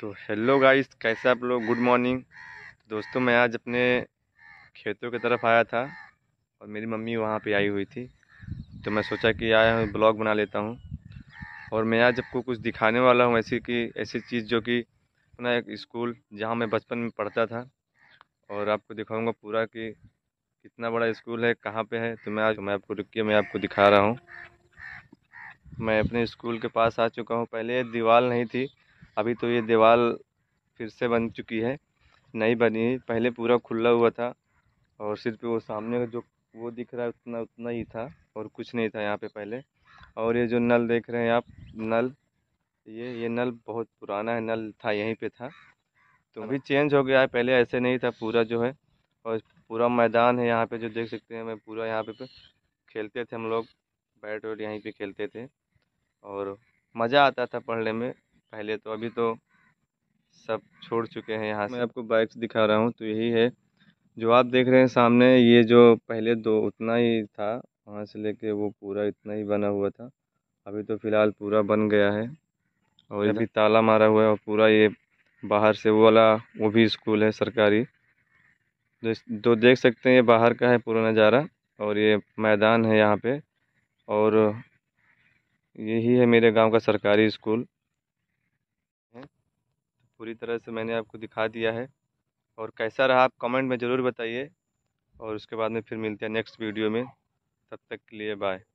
तो hello guys कैसे आप लोग गुड मॉर्निंग दोस्तों मैं आज अपने खेतों की तरफ आया था और मेरी मम्मी वहाँ पे आई हुई थी तो मैं सोचा कि आया हूँ ब्लॉग बना लेता हूँ और मैं आज आपको कुछ दिखाने वाला हूँ ऐसी कि ऐसी चीज़ जो कि अपना एक स्कूल जहाँ मैं बचपन में पढ़ता था और आपको दिखाऊँगा पूरा कि कितना बड़ा स्कूल है कहाँ पर है तो मैं आज मैं आपको रुकिए मैं आपको दिखा रहा हूँ मैं अपने स्कूल के पास आ चुका हूँ पहले दीवार नहीं थी अभी तो ये दीवार फिर से बन चुकी है नहीं बनी पहले पूरा खुला हुआ था और सिर्फ वो सामने का जो वो दिख रहा है उतना उतना ही था और कुछ नहीं था यहाँ पे पहले और ये जो नल देख रहे हैं आप नल ये ये नल बहुत पुराना है नल था यहीं पे था तो अभी चेंज हो गया है पहले ऐसे नहीं था पूरा जो है और पूरा मैदान है यहाँ पे जो देख सकते हैं मैं पूरा यहाँ पे, पे खेलते थे हम लोग बैट वैट यहीं पर खेलते थे और मज़ा आता था पढ़ने में पहले तो अभी तो सब छोड़ चुके हैं यहाँ मैं आपको बाइक्स दिखा रहा हूँ तो यही है जो आप देख रहे हैं सामने ये जो पहले दो उतना ही था वहाँ से लेके वो पूरा इतना ही बना हुआ था अभी तो फ़िलहाल पूरा बन गया है और अभी ताला मारा हुआ है और पूरा ये बाहर से वो वाला वो भी स्कूल है सरकारी जो तो, तो देख सकते हैं ये बाहर का है पूरा नज़ारा और ये मैदान है यहाँ पे और यही है मेरे गांव का सरकारी स्कूल पूरी तरह से मैंने आपको दिखा दिया है और कैसा रहा आप कमेंट में ज़रूर बताइए और उसके बाद में फिर मिलते हैं नेक्स्ट वीडियो में तब तक के लिए बाय